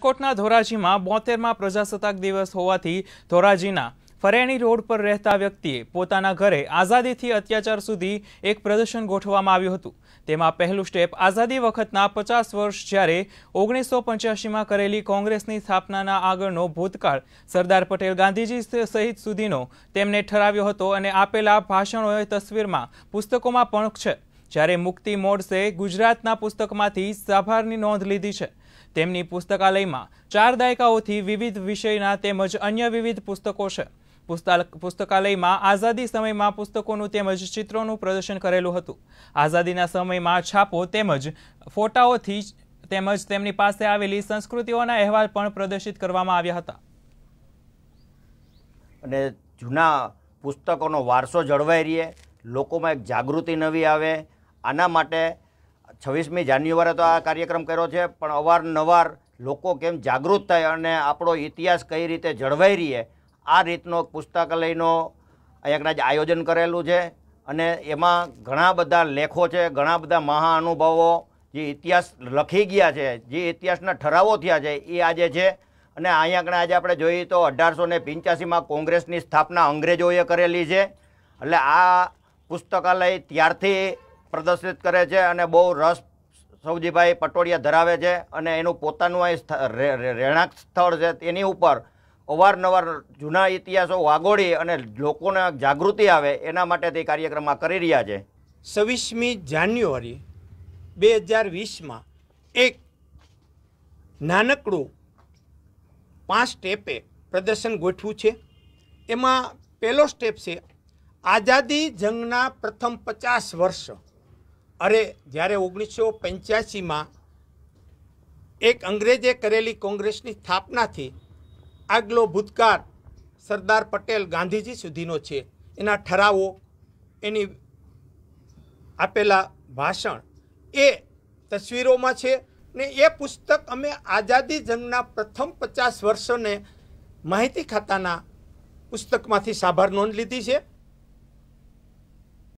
રાજકોટના ધોરાજીમાં બોતેરમાં પ્રજાસત્તાક દિવસ હોવાથી ધોરાજીના ફરેણી રોડ પર રહેતા વ્યક્તિએ પોતાના ઘરે આઝાદીથી અત્યાચાર સુધી એક પ્રદર્શન ગોઠવવામાં આવ્યું હતું તેમાં પહેલું સ્ટેપ આઝાદી વખતના પચાસ વર્ષ જ્યારે ઓગણીસો પંચ્યાસીમાં કરેલી કોંગ્રેસની સ્થાપનાના આગળનો ભૂતકાળ સરદાર પટેલ ગાંધીજી સહિત સુધીનો તેમને ઠરાવ્યો હતો અને આપેલા ભાષણોએ તસવીરમાં પુસ્તકોમાં પણ છે જ્યારે મુક્તિ મોડસે ગુજરાતના પુસ્તકમાંથી સાભારની નોંધ લીધી છે તેમની પુસ્તકાલયમાં ચાર દાયકાઓથી વિવિધ વિષયના તેમજ અન્ય વિવિધ પુસ્તકો છે પુસ્તકાલયમાં આઝાદી સમયમાં પુસ્તકોનું તેમજ ચિત્રોનું પ્રદર્શન કરેલું હતું આઝાદીના સમયમાં છાપો તેમજ ફોટાઓથી તેમજ તેમની પાસે આવેલી સંસ્કૃતિઓના અહેવાલ પણ પ્રદર્શિત કરવામાં આવ્યા હતા અને જૂના પુસ્તકોનો વારસો જળવાઈ રહે લોકોમાં એક જાગૃતિ નવી આવે આના માટે છવ્વીસમી જાન્યુઆરીએ તો આ કાર્યક્રમ કર્યો છે પણ અવારનવાર લોકો કેમ જાગૃત થાય અને આપણો ઇતિહાસ કઈ રીતે જળવાઈ રહીએ આ રીતનો પુસ્તકાલયનો અહીંયા જ આયોજન કરેલું છે અને એમાં ઘણા બધા લેખો છે ઘણા બધા મહાઅનુભવો જે ઇતિહાસ લખી ગયા છે જે ઇતિહાસના ઠરાવો થયા છે એ આજે છે અને અહીંયા આજે આપણે જોઈએ તો અઢારસો ને પંચ્યાસીમાં કોંગ્રેસની સ્થાપના અંગ્રેજોએ કરેલી છે એટલે આ પુસ્તકાલય ત્યારથી પ્રદર્શિત કરે છે અને બહુ રસ સૌજીભાઈ પટોડિયા ધરાવે છે અને એનું પોતાનું આ રહેણાંક સ્થળ છે તેની ઉપર અવારનવાર જૂના ઇતિહાસો વાગોળી અને લોકોને જાગૃતિ આવે એના માટે તે કાર્યક્રમમાં કરી રહ્યા છે છવ્વીસમી જાન્યુઆરી બે હજાર વીસમાં એક નાનકડું પાંચ સ્ટેપે પ્રદર્શન ગોઠવું છે એમાં પહેલો સ્ટેપ છે આઝાદી જંગના પ્રથમ પચાસ વર્ષ અરે જ્યારે ઓગણીસો પંચ્યાસીમાં એક અંગ્રેજે કરેલી કોંગ્રેસની સ્થાપનાથી આગલો ભૂતકાળ સરદાર પટેલ ગાંધીજી સુધીનો છે એના ઠરાવો એની આપેલા ભાષણ એ તસવીરોમાં છે ને એ પુસ્તક અમે આઝાદી જંગના પ્રથમ પચાસ વર્ષોને માહિતી ખાતાના પુસ્તકમાંથી સાભાર નોંધ લીધી છે